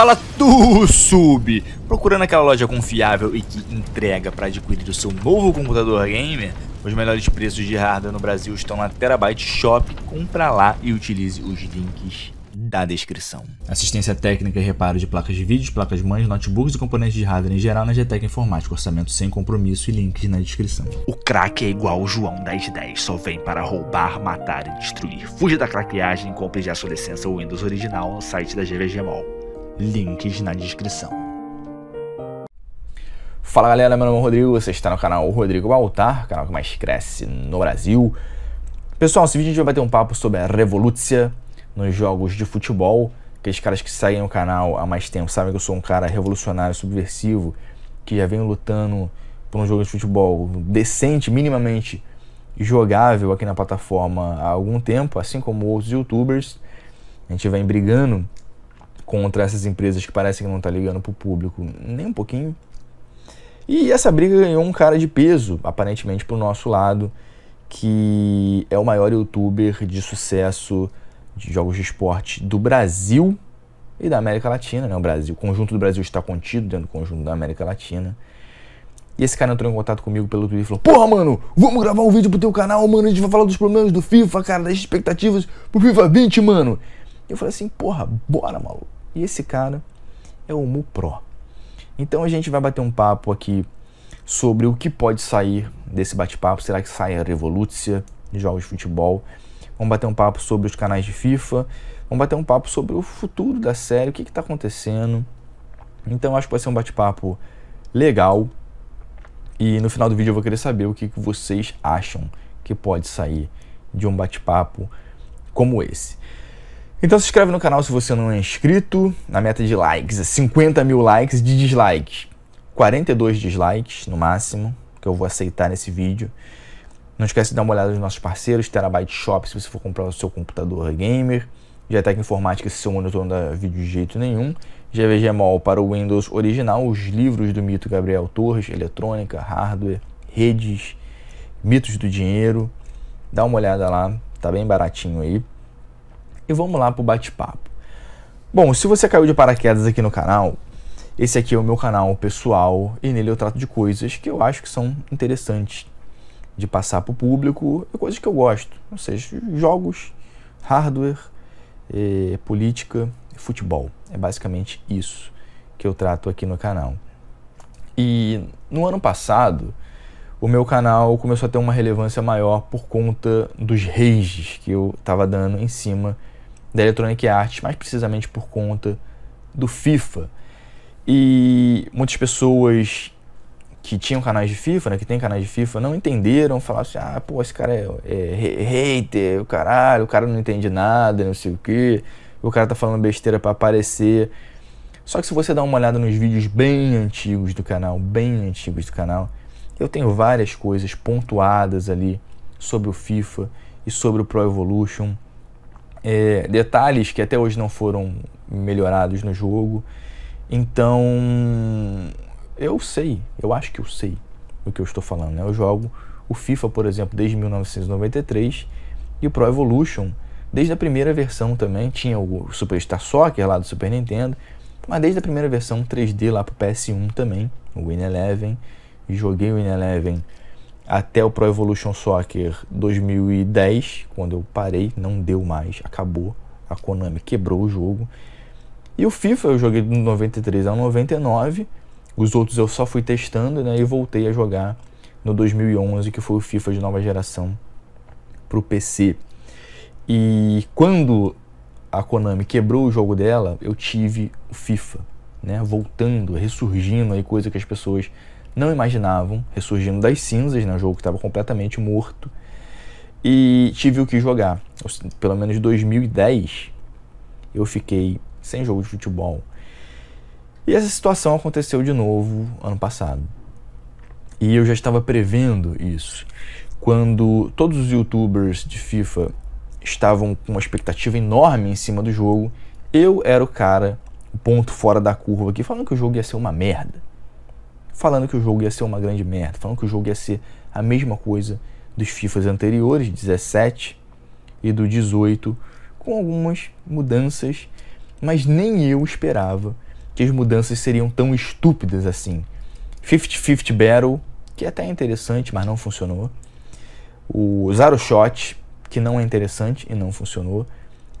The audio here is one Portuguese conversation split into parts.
Fala tu sub! Procurando aquela loja confiável e que entrega para adquirir o seu novo computador gamer? Os melhores preços de hardware no Brasil estão na Terabyte Shop. Compra lá e utilize os links da descrição. Assistência técnica e reparo de placas de vídeo, placas mães, notebooks e componentes de hardware em geral na GTEC Informática. Orçamento sem compromisso e links na descrição. O craque é igual o João das 10, só vem para roubar, matar e destruir. Fuja da craqueagem e compre já sua licença Windows original no site da GVG Mall links na descrição. Fala galera, meu nome é Rodrigo, você está no canal Rodrigo Baltar, canal que mais cresce no Brasil. Pessoal, nesse vídeo a gente vai ter um papo sobre a revolúcia nos jogos de futebol. Aqueles caras que seguem o canal há mais tempo sabem que eu sou um cara revolucionário, subversivo, que já vem lutando por um jogo de futebol decente, minimamente jogável aqui na plataforma há algum tempo, assim como outros youtubers. A gente vem brigando contra essas empresas que parecem que não tá ligando pro público nem um pouquinho. E essa briga ganhou um cara de peso, aparentemente pro nosso lado, que é o maior youtuber de sucesso de jogos de esporte do Brasil e da América Latina, né? O Brasil, o conjunto do Brasil está contido dentro do conjunto da América Latina. E esse cara entrou em contato comigo pelo Twitter e falou: Porra, mano, vamos gravar um vídeo pro teu canal, mano. A gente vai falar dos problemas do FIFA, cara, das expectativas pro FIFA 20, mano. E eu falei assim: Porra, bora, maluco. E esse cara é o Mu Pro. Então a gente vai bater um papo aqui sobre o que pode sair desse bate-papo. Será que sai a Revolúcia, jogos de futebol? Vamos bater um papo sobre os canais de FIFA. Vamos bater um papo sobre o futuro da série, o que está acontecendo. Então acho que vai ser um bate-papo legal. E no final do vídeo eu vou querer saber o que, que vocês acham que pode sair de um bate-papo como esse. Então se inscreve no canal se você não é inscrito. Na meta de likes, 50 é mil likes de dislikes. 42 dislikes no máximo, que eu vou aceitar nesse vídeo. Não esquece de dar uma olhada nos nossos parceiros, Terabyte Shop, se você for comprar o seu computador gamer. Jetec é Informática, se seu monitor não dá vídeo de jeito nenhum. GVG Mall para o Windows original, os livros do mito Gabriel Torres, eletrônica, hardware, redes, mitos do dinheiro. Dá uma olhada lá, tá bem baratinho aí e vamos lá para o bate-papo. Bom, se você caiu de paraquedas aqui no canal, esse aqui é o meu canal pessoal e nele eu trato de coisas que eu acho que são interessantes de passar para o público e coisas que eu gosto, ou seja, jogos, hardware, eh, política e futebol. É basicamente isso que eu trato aqui no canal. E no ano passado, o meu canal começou a ter uma relevância maior por conta dos rages que eu estava dando em cima da Electronic Arts, mais precisamente por conta do FIFA. E muitas pessoas que tinham canais de FIFA, né, que tem canais de FIFA, não entenderam, falaram assim, ah, pô, esse cara é, é, hater, o caralho, o cara não entende nada, não sei o que, o cara tá falando besteira para aparecer. Só que se você dá uma olhada nos vídeos bem antigos do canal, bem antigos do canal, eu tenho várias coisas pontuadas ali sobre o FIFA e sobre o Pro Evolution é, detalhes que até hoje não foram melhorados no jogo. Então, eu sei, eu acho que eu sei o que eu estou falando. Né? Eu jogo o FIFA, por exemplo, desde 1993 e o Pro Evolution desde a primeira versão também. Tinha o Superstar Soccer lá do Super Nintendo, mas desde a primeira versão 3D lá para o PS1 também, o Win Eleven. Joguei o Win Eleven até o Pro Evolution Soccer 2010, quando eu parei, não deu mais, acabou. A Konami quebrou o jogo. E o FIFA eu joguei do 93 ao 99. Os outros eu só fui testando, né? E voltei a jogar no 2011, que foi o FIFA de nova geração para o PC. E quando a Konami quebrou o jogo dela, eu tive o FIFA, né? Voltando, ressurgindo aí, coisa que as pessoas não imaginavam, ressurgindo das cinzas, né? jogo que estava completamente morto. E tive o que jogar. pelo menos 2010 eu fiquei sem jogo de futebol. E essa situação aconteceu de novo ano passado. E eu já estava prevendo isso. Quando todos os youtubers de FIFA estavam com uma expectativa enorme em cima do jogo, eu era o cara, o ponto fora da curva aqui, falando que o jogo ia ser uma merda falando que o jogo ia ser uma grande merda, falando que o jogo ia ser a mesma coisa dos FIFAs anteriores, 17 e do 18, com algumas mudanças, mas nem eu esperava que as mudanças seriam tão estúpidas assim. 50-50 Battle, que até é interessante, mas não funcionou. O Zero Shot, que não é interessante e não funcionou.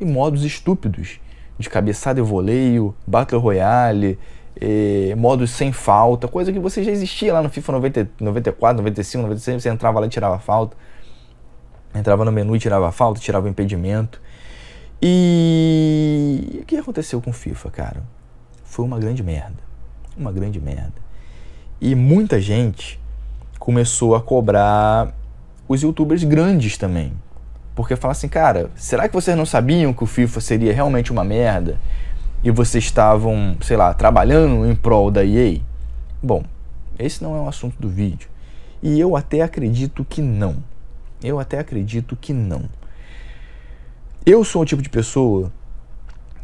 E modos estúpidos, de cabeçada e voleio, Battle Royale, é, modos sem falta, coisa que você já existia lá no FIFA 90, 94, 95, 96, você entrava lá e tirava falta. Entrava no menu e tirava falta, tirava o impedimento. E o que aconteceu com o FIFA, cara? Foi uma grande merda. Uma grande merda. E muita gente começou a cobrar os youtubers grandes também. Porque fala assim, cara, será que vocês não sabiam que o FIFA seria realmente uma merda? e vocês estavam, sei lá, trabalhando em prol da EA? Bom, esse não é o assunto do vídeo. E eu até acredito que não. Eu até acredito que não. Eu sou o tipo de pessoa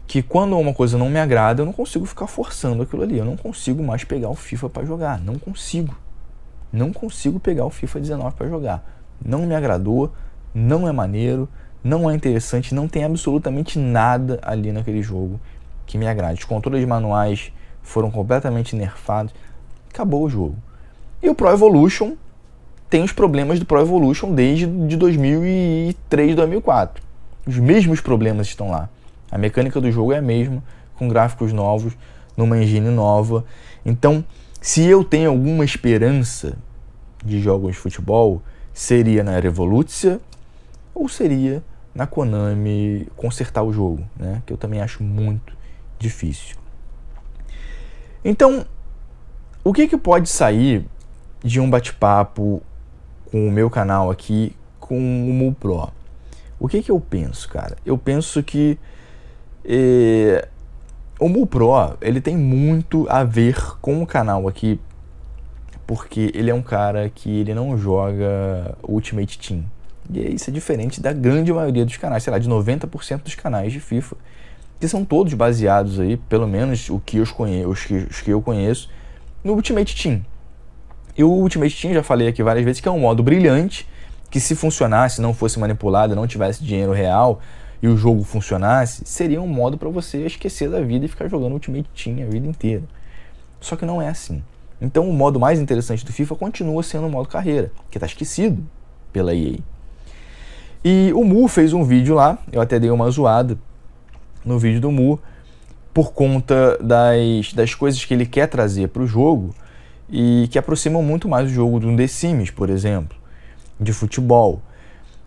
que quando uma coisa não me agrada, eu não consigo ficar forçando aquilo ali. Eu não consigo mais pegar o FIFA para jogar. Não consigo. Não consigo pegar o FIFA 19 para jogar. Não me agradou, não é maneiro, não é interessante, não tem absolutamente nada ali naquele jogo que me agrade. Os controles manuais foram completamente nerfados. Acabou o jogo. E o Pro Evolution tem os problemas do Pro Evolution desde de 2003, 2004. Os mesmos problemas estão lá. A mecânica do jogo é a mesma, com gráficos novos, numa engine nova. Então, se eu tenho alguma esperança de jogos de futebol, seria na Revolution ou seria na Konami consertar o jogo, né? Que eu também acho muito difícil. Então, o que, que pode sair de um bate-papo com o meu canal aqui com o Mu Pro? O que, que eu penso, cara? Eu penso que eh, o Mu Pro ele tem muito a ver com o canal aqui, porque ele é um cara que ele não joga Ultimate Team. E isso é diferente da grande maioria dos canais, sei lá, de 90% dos canais de FIFA que são todos baseados aí, pelo menos o que eu os que, os que eu conheço, no Ultimate Team. E o Ultimate Team, já falei aqui várias vezes, que é um modo brilhante, que se funcionasse, não fosse manipulado, não tivesse dinheiro real e o jogo funcionasse, seria um modo para você esquecer da vida e ficar jogando Ultimate Team a vida inteira. Só que não é assim. Então o modo mais interessante do FIFA continua sendo o modo carreira, que está esquecido pela EA. E o Mu fez um vídeo lá, eu até dei uma zoada, no vídeo do Mu por conta das, das coisas que ele quer trazer para o jogo e que aproximam muito mais o jogo de um The Sims, por exemplo, de futebol,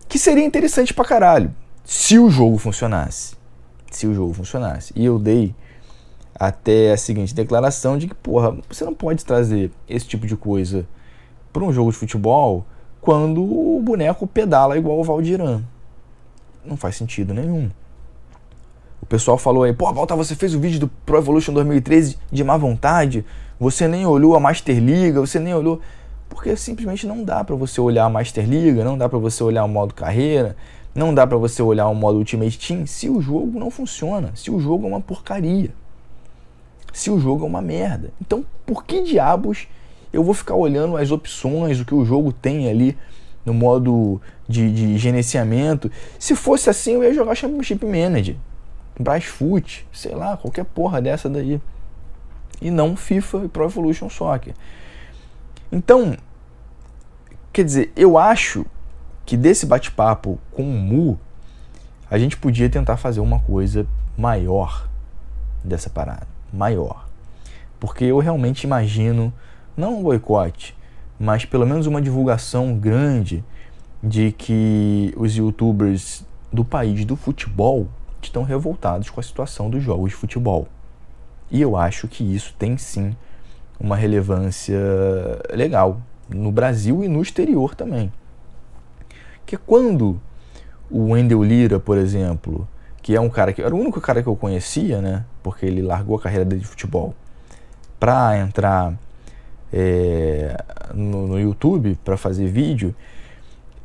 que seria interessante pra caralho se o jogo funcionasse. Se o jogo funcionasse. E eu dei até a seguinte declaração de que, porra, você não pode trazer esse tipo de coisa para um jogo de futebol quando o boneco pedala igual o Valdiran. Não faz sentido nenhum pessoal falou aí, pô, volta você fez o vídeo do Pro Evolution 2013 de má vontade, você nem olhou a Master Liga, você nem olhou. Porque simplesmente não dá para você olhar a Master Liga, não dá para você olhar o modo carreira, não dá para você olhar o modo Ultimate Team se o jogo não funciona, se o jogo é uma porcaria, se o jogo é uma merda. Então, por que diabos eu vou ficar olhando as opções, o que o jogo tem ali no modo de, de gerenciamento? Se fosse assim, eu ia jogar Championship Manager. Brasfoot, sei lá, qualquer porra dessa daí. E não FIFA e Pro Evolution Soccer. Então, quer dizer, eu acho que desse bate-papo com o Mu, a gente podia tentar fazer uma coisa maior dessa parada. Maior. Porque eu realmente imagino, não um boicote, mas pelo menos uma divulgação grande de que os youtubers do país do futebol de tão revoltados com a situação dos jogos de futebol. E eu acho que isso tem sim uma relevância legal no Brasil e no exterior também. Que é quando o Wendel Lira, por exemplo, que é um cara que era o único cara que eu conhecia, né? Porque ele largou a carreira dele de futebol para entrar é, no, no, YouTube para fazer vídeo.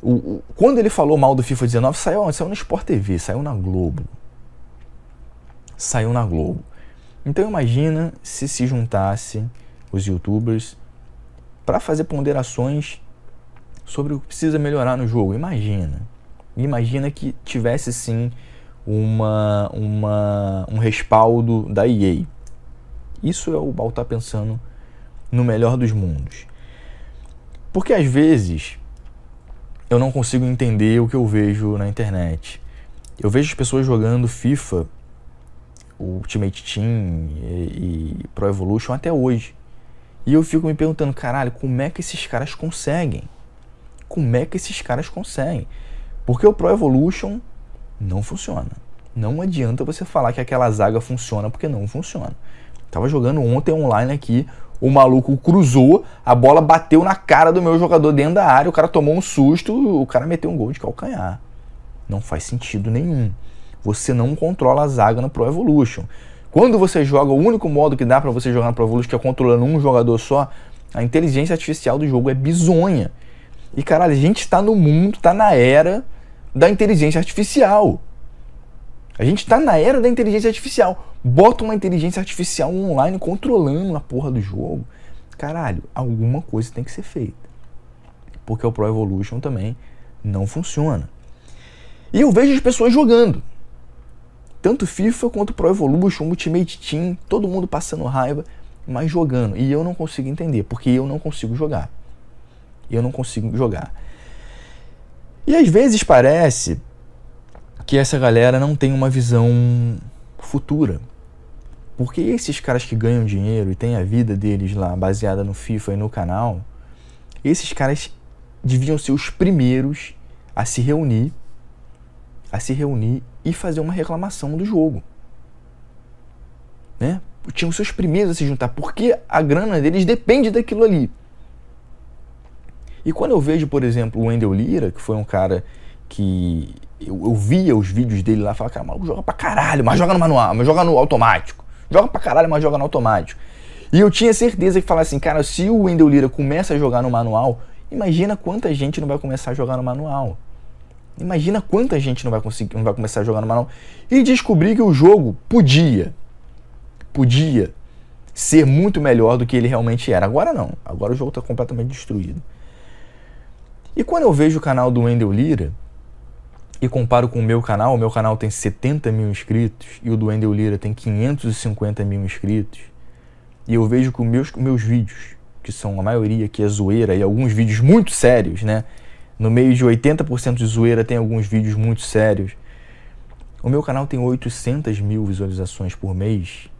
O, o, quando ele falou mal do FIFA 19, saiu, saiu no Sport TV, saiu na Globo, saiu na Globo. Então imagina se se juntassem os youtubers para fazer ponderações sobre o que precisa melhorar no jogo. Imagina. Imagina que tivesse sim uma, uma, um respaldo da EA. Isso é o Baltar tá pensando no melhor dos mundos. Porque às vezes eu não consigo entender o que eu vejo na internet. Eu vejo as pessoas jogando FIFA o Ultimate Team e, e Pro Evolution até hoje. E eu fico me perguntando, caralho, como é que esses caras conseguem? Como é que esses caras conseguem? Porque o Pro Evolution não funciona. Não adianta você falar que aquela zaga funciona porque não funciona. Tava jogando ontem online aqui, o maluco cruzou, a bola bateu na cara do meu jogador dentro da área, o cara tomou um susto, o cara meteu um gol de calcanhar. Não faz sentido nenhum. Você não controla a zaga no Pro Evolution. Quando você joga, o único modo que dá para você jogar no Pro Evolution, que é controlando um jogador só, a inteligência artificial do jogo é bizonha. E caralho, a gente está no mundo, está na era da inteligência artificial. A gente está na era da inteligência artificial. Bota uma inteligência artificial online controlando a porra do jogo. Caralho, alguma coisa tem que ser feita. Porque o Pro Evolution também não funciona. E eu vejo as pessoas jogando. Tanto FIFA quanto Pro Evolution, Ultimate Team, todo mundo passando raiva, mas jogando. E eu não consigo entender, porque eu não consigo jogar. Eu não consigo jogar. E às vezes parece que essa galera não tem uma visão futura. Porque esses caras que ganham dinheiro e têm a vida deles lá baseada no FIFA e no canal, esses caras deviam ser os primeiros a se reunir, a se reunir e fazer uma reclamação do jogo. Né? Tinham seus primeiros a se juntar, porque a grana deles depende daquilo ali. E quando eu vejo, por exemplo, o Wendell Lira, que foi um cara que eu, eu via os vídeos dele lá e falava, cara, maluco joga pra caralho, mas joga no manual, mas joga no automático. Joga pra caralho, mas joga no automático. E eu tinha certeza que falava assim, cara, se o Wendell Lira começa a jogar no manual, imagina quanta gente não vai começar a jogar no manual. Imagina quanta gente não vai conseguir, não vai começar a jogar no Manaus. E descobrir que o jogo podia, podia ser muito melhor do que ele realmente era. Agora não. Agora o jogo está completamente destruído. E quando eu vejo o canal do Wendel Lira e comparo com o meu canal, o meu canal tem 70 mil inscritos e o do Wendel Lira tem 550 mil inscritos, e eu vejo que os meus, meus vídeos, que são a maioria que é zoeira e alguns vídeos muito sérios, né? No meio de 80% de zoeira tem alguns vídeos muito sérios. O meu canal tem 800 mil visualizações por mês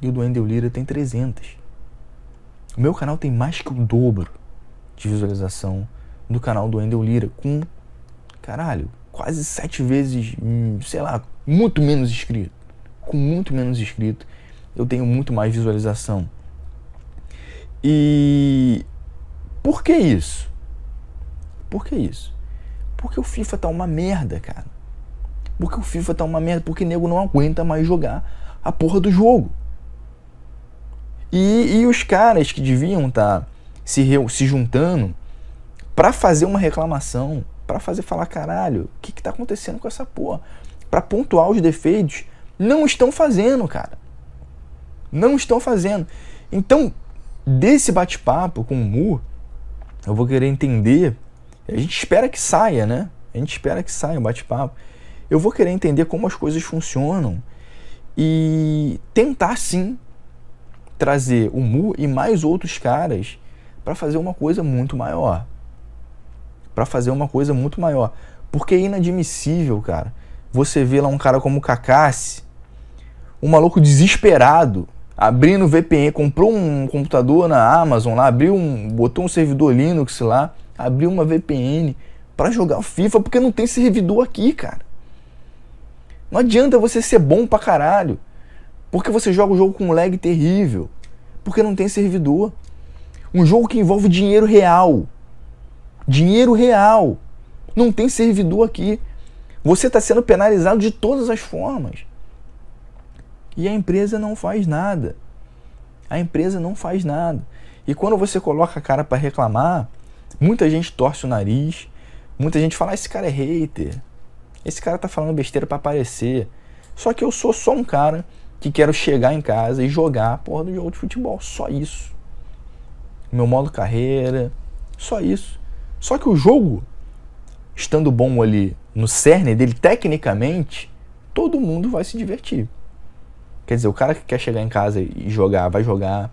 e o do Endel Lira tem 300. O meu canal tem mais que o dobro de visualização do canal do Endel Lira, com, caralho, quase sete vezes, hum, sei lá, muito menos inscrito. Com muito menos inscrito, eu tenho muito mais visualização. E por que isso? Por que isso? Porque o FIFA tá uma merda, cara. Porque o FIFA tá uma merda, porque nego não aguenta mais jogar a porra do jogo. E, e os caras que deviam estar tá se, se juntando para fazer uma reclamação, para fazer falar caralho, o que que tá acontecendo com essa porra? Para pontuar os defeitos, não estão fazendo, cara. Não estão fazendo. Então, desse bate-papo com o Mu, eu vou querer entender a gente espera que saia, né? A gente espera que saia o bate-papo. Eu vou querer entender como as coisas funcionam e tentar sim trazer o Mu e mais outros caras para fazer uma coisa muito maior. Para fazer uma coisa muito maior. Porque é inadmissível, cara. Você vê lá um cara como o Kakassi, um maluco desesperado, abrindo VPN, comprou um computador na Amazon lá, abriu um, botou um servidor Linux lá, abrir uma VPN para jogar FIFA porque não tem servidor aqui, cara. Não adianta você ser bom pra caralho, porque você joga o um jogo com um lag terrível, porque não tem servidor. Um jogo que envolve dinheiro real. Dinheiro real. Não tem servidor aqui. Você está sendo penalizado de todas as formas. E a empresa não faz nada. A empresa não faz nada. E quando você coloca a cara para reclamar, Muita gente torce o nariz, muita gente fala: ah, esse cara é hater, esse cara tá falando besteira para aparecer. Só que eu sou só um cara que quero chegar em casa e jogar a porra do jogo de futebol, só isso. Meu modo carreira, só isso. Só que o jogo, estando bom ali no cerne dele, tecnicamente, todo mundo vai se divertir. Quer dizer, o cara que quer chegar em casa e jogar, vai jogar.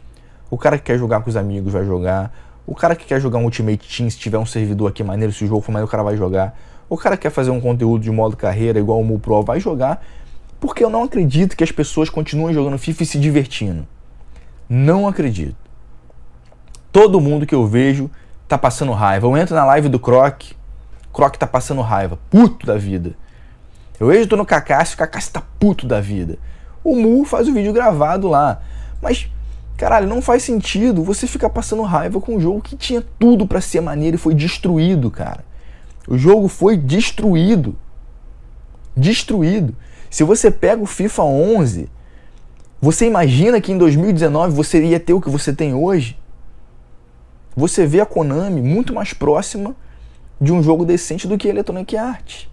O cara que quer jogar com os amigos vai jogar. O cara que quer jogar um Ultimate Team, se tiver um servidor aqui maneiro, se o jogo for maneiro, o cara vai jogar. O cara que quer fazer um conteúdo de modo carreira igual o Mu Pro, vai jogar. Porque eu não acredito que as pessoas continuem jogando FIFA e se divertindo. Não acredito. Todo mundo que eu vejo tá passando raiva. Eu entro na live do Croc, Croc tá passando raiva, puto da vida. Eu vejo tô no Cacácio, o Cacácio tá puto da vida. O Mu faz o vídeo gravado lá. Mas Caralho, não faz sentido você ficar passando raiva com um jogo que tinha tudo para ser maneiro e foi destruído, cara. O jogo foi destruído. Destruído. Se você pega o FIFA 11, você imagina que em 2019 você ia ter o que você tem hoje? Você vê a Konami muito mais próxima de um jogo decente do que a Electronic Arts.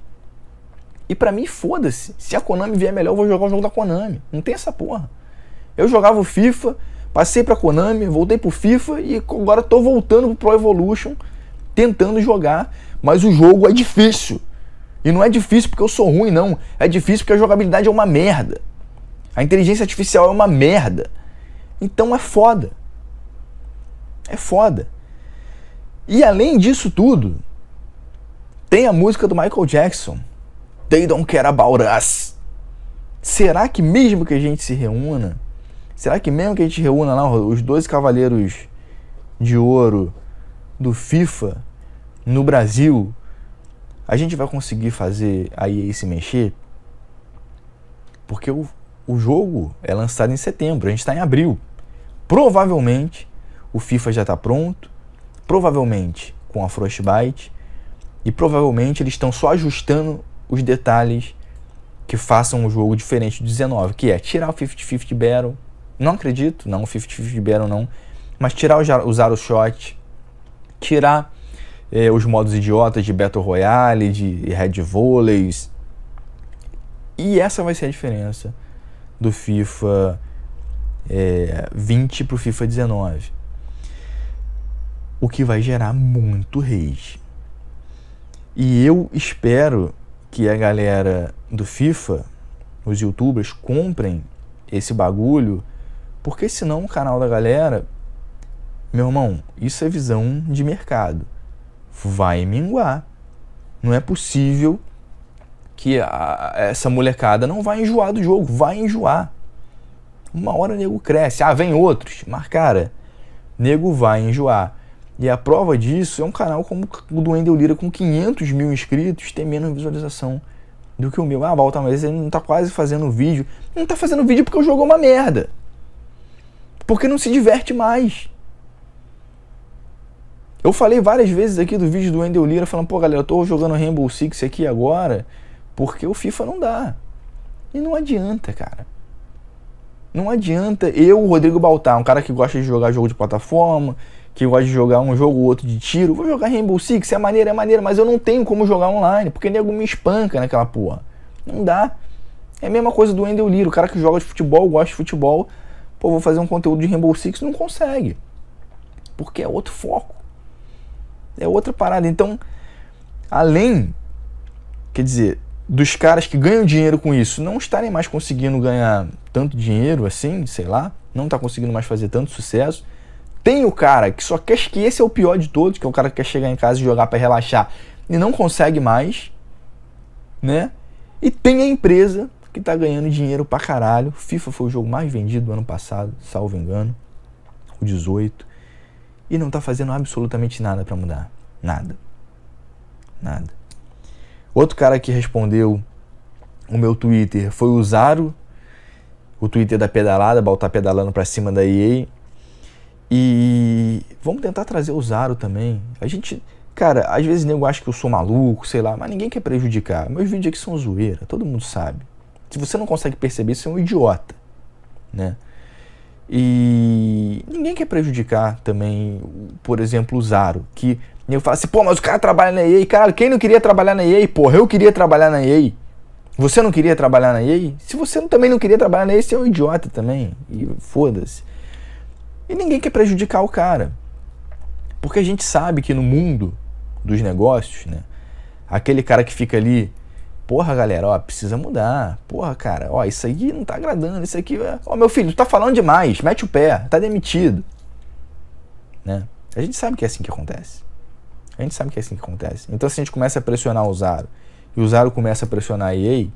E para mim, foda-se. Se a Konami vier melhor, eu vou jogar o jogo da Konami. Não tem essa porra. Eu jogava o FIFA, Passei para Konami, voltei pro FIFA e agora tô voltando pro Pro Evolution, tentando jogar, mas o jogo é difícil. E não é difícil porque eu sou ruim, não. É difícil porque a jogabilidade é uma merda. A inteligência artificial é uma merda. Então é foda. É foda. E além disso tudo, tem a música do Michael Jackson, They Don't Care About Us. Será que mesmo que a gente se reúna, Será que mesmo que a gente reúna lá os 12 cavaleiros de ouro do FIFA no Brasil, a gente vai conseguir fazer a EA se mexer? Porque o, o jogo é lançado em setembro, a gente está em abril. Provavelmente o FIFA já está pronto, provavelmente com a Frostbite, e provavelmente eles estão só ajustando os detalhes que façam o jogo diferente do 19, que é tirar o 50-50 Battle, não acredito, não 50-50 Baron não, mas tirar o, usar o shot, tirar eh, os modos idiotas de Battle Royale, de Red Volleys. E essa vai ser a diferença do FIFA eh, 20 pro FIFA 19. O que vai gerar muito rage. E eu espero que a galera do FIFA, os youtubers, comprem esse bagulho porque senão o canal da galera, meu irmão, isso é visão de mercado. Vai minguar. Não é possível que a, essa molecada não vá enjoar do jogo, vai enjoar. Uma hora o nego cresce, ah, vem outros. Mas, cara, nego vai enjoar. E a prova disso é um canal como o do Wendel Lira, com 500 mil inscritos, tem menos visualização do que o meu. Ah, volta mas ele não tá quase fazendo vídeo. Ele não tá fazendo vídeo porque o jogo é uma merda. Porque não se diverte mais. Eu falei várias vezes aqui do vídeo do Wendel Lira falando, pô galera, eu tô jogando Rainbow Six aqui agora porque o FIFA não dá. E não adianta, cara. Não adianta eu, Rodrigo Baltar, um cara que gosta de jogar jogo de plataforma, que gosta de jogar um jogo ou outro de tiro, vou jogar Rainbow Six, é maneiro, é maneiro, mas eu não tenho como jogar online, porque nego me espanca naquela porra. Não dá. É a mesma coisa do Wendel Lira, o cara que joga de futebol, gosta de futebol, Pô, vou fazer um conteúdo de Rainbow Six, não consegue. Porque é outro foco. É outra parada. Então, além, quer dizer, dos caras que ganham dinheiro com isso não estarem mais conseguindo ganhar tanto dinheiro assim, sei lá, não tá conseguindo mais fazer tanto sucesso. Tem o cara que só quer que esse é o pior de todos, que é o cara que quer chegar em casa e jogar para relaxar e não consegue mais, né? E tem a empresa que tá ganhando dinheiro pra caralho. FIFA foi o jogo mais vendido do ano passado, salvo engano, o 18. E não tá fazendo absolutamente nada para mudar. Nada. Nada. Outro cara que respondeu o meu Twitter foi o Zaro, o Twitter da pedalada, Baltar tá pedalando para cima da EA. E vamos tentar trazer o Zaro também. A gente, cara, às vezes nego acha que eu sou maluco, sei lá, mas ninguém quer prejudicar. Meus vídeos aqui são zoeira, todo mundo sabe. Se você não consegue perceber, você é um idiota, né? E ninguém quer prejudicar também, por exemplo, o Zaro, que eu falo assim, pô, mas o cara trabalha na EA, cara quem não queria trabalhar na EA? Porra, eu queria trabalhar na EA. Você não queria trabalhar na EA? Se você também não queria trabalhar na EA, você é um idiota também. E foda-se. E ninguém quer prejudicar o cara. Porque a gente sabe que no mundo dos negócios, né? Aquele cara que fica ali Porra, galera, ó, precisa mudar. Porra, cara, ó, isso aí não tá agradando, isso aqui. É, ó, meu filho, tu tá falando demais, mete o pé, tá demitido. Né? A gente sabe que é assim que acontece. A gente sabe que é assim que acontece. Então, se a gente começa a pressionar o Zaro e o Zaro começa a pressionar a EA,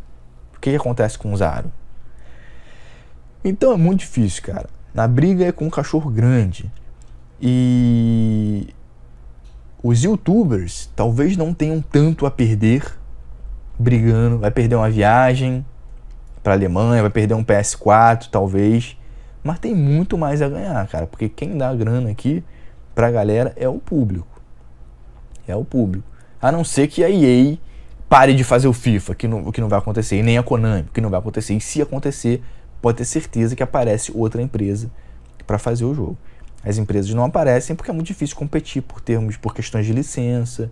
o que, que acontece com o Zaro? Então é muito difícil, cara. Na briga é com um cachorro grande. E os youtubers talvez não tenham tanto a perder brigando, vai perder uma viagem para a Alemanha, vai perder um PS4, talvez. Mas tem muito mais a ganhar, cara, porque quem dá a grana aqui para a galera é o público. É o público. A não ser que a EA pare de fazer o FIFA, que não, que não vai acontecer, e nem a Konami, que não vai acontecer. E se acontecer, pode ter certeza que aparece outra empresa para fazer o jogo. As empresas não aparecem porque é muito difícil competir por termos, por questões de licença,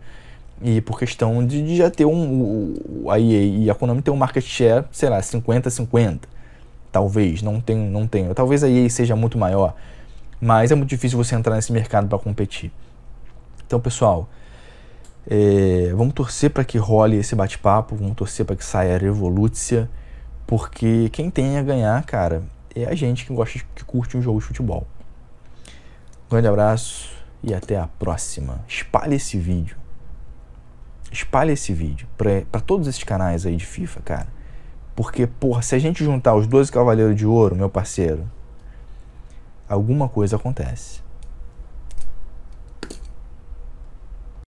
e por questão de, de já ter um. a EA e a Konami ter um market share, sei lá, 50-50. Talvez, não tenho, não tenho. Talvez a EA seja muito maior. Mas é muito difícil você entrar nesse mercado para competir. Então, pessoal, é, vamos torcer para que role esse bate-papo, vamos torcer para que saia a Revolúcia, porque quem tem a ganhar, cara, é a gente que gosta, que curte um jogo de futebol. Um grande abraço e até a próxima. Espalhe esse vídeo espalha esse vídeo para todos esses canais aí de FIFA, cara. Porque, porra, se a gente juntar os 12 Cavaleiros de Ouro, meu parceiro, alguma coisa acontece.